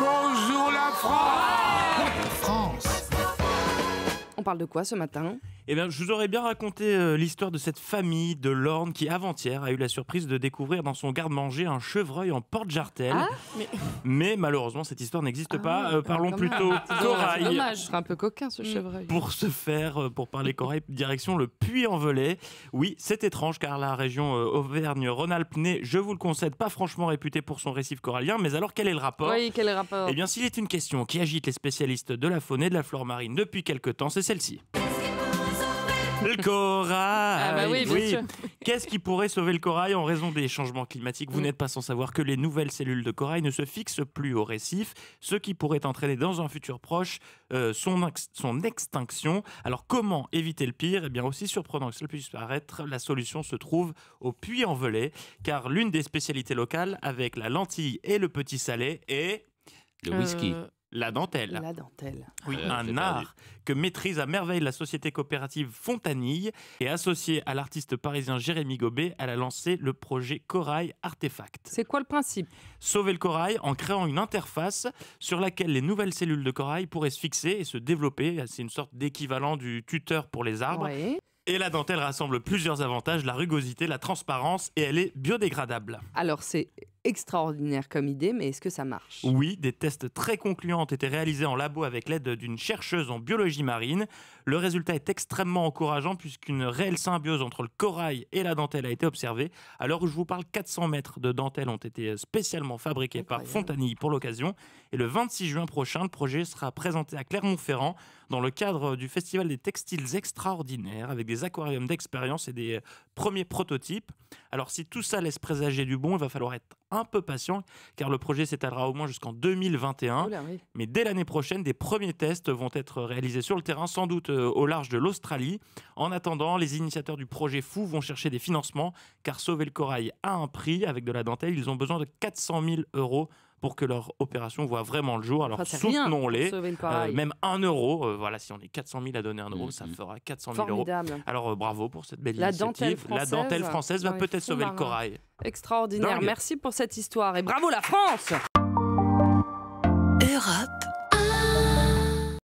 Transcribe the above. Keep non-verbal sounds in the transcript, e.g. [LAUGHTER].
Bonjour la France France On parle de quoi ce matin eh bien, je vous aurais bien raconté euh, l'histoire de cette famille de l'Orne qui, avant-hier, a eu la surprise de découvrir dans son garde-manger un chevreuil en porte-jartel. Ah, mais... malheureusement, cette histoire n'existe pas. Ah, euh, parlons plutôt corail. Dommage, un peu coquin ce mm. chevreuil. Pour se faire, euh, pour parler [LAUGHS] corail, direction le Puy-en-Velay. Oui, c'est étrange car la région Auvergne-Rhône-Alpes n'est, je vous le concède, pas franchement réputée pour son récif corallien. Mais alors, quel est le rapport Oui, quel est le rapport Eh bien, s'il est une question qui agite les spécialistes de la faune et de la flore marine depuis quelque temps, c'est celle-ci. Le corail. Ah bah oui, Qu'est-ce qui pourrait sauver le corail en raison des changements climatiques Vous mm. n'êtes pas sans savoir que les nouvelles cellules de corail ne se fixent plus au récif, ce qui pourrait entraîner dans un futur proche euh, son, son extinction. Alors comment éviter le pire Eh bien aussi surprenant que cela puisse paraître, la solution se trouve au puits en car l'une des spécialités locales avec la lentille et le petit salé est... Le whisky. Euh, la dentelle. La dentelle. Oui, un art que maîtrise à merveille la société coopérative Fontanille et associée à l'artiste parisien Jérémy Gobet, elle a lancé le projet Corail Artefact. C'est quoi le principe Sauver le corail en créant une interface sur laquelle les nouvelles cellules de corail pourraient se fixer et se développer. C'est une sorte d'équivalent du tuteur pour les arbres. Et la dentelle rassemble plusieurs avantages, la rugosité, la transparence et elle est biodégradable. Alors c'est extraordinaire comme idée, mais est-ce que ça marche Oui, des tests très concluants ont été réalisés en labo avec l'aide d'une chercheuse en biologie marine. Le résultat est extrêmement encourageant puisqu'une réelle symbiose entre le corail et la dentelle a été observée. Alors l'heure où je vous parle, 400 mètres de dentelle ont été spécialement fabriqués par Fontanille pour l'occasion. Et le 26 juin prochain, le projet sera présenté à Clermont-Ferrand dans le cadre du Festival des textiles extraordinaires avec des aquariums d'expérience et des premiers prototypes. Alors si tout ça laisse présager du bon, il va falloir être un peu patient car le projet s'étalera au moins jusqu'en 2021. Mais dès l'année prochaine, des premiers tests vont être réalisés sur le terrain, sans doute euh, au large de l'Australie. En attendant, les initiateurs du projet Fou vont chercher des financements car sauver le corail a un prix. Avec de la dentelle, ils ont besoin de 400 000 euros pour que leur opération voit vraiment le jour. Alors soutenons-les, euh, même un euro. Euh, voilà, si on est 400 000 à donner un euro, ça mhm. fera 400 000 euros. Alors euh, bravo pour cette belle initiative. la dentelle française va peut-être sauver le corail. Extraordinaire. Merci pour cette histoire et bravo la France.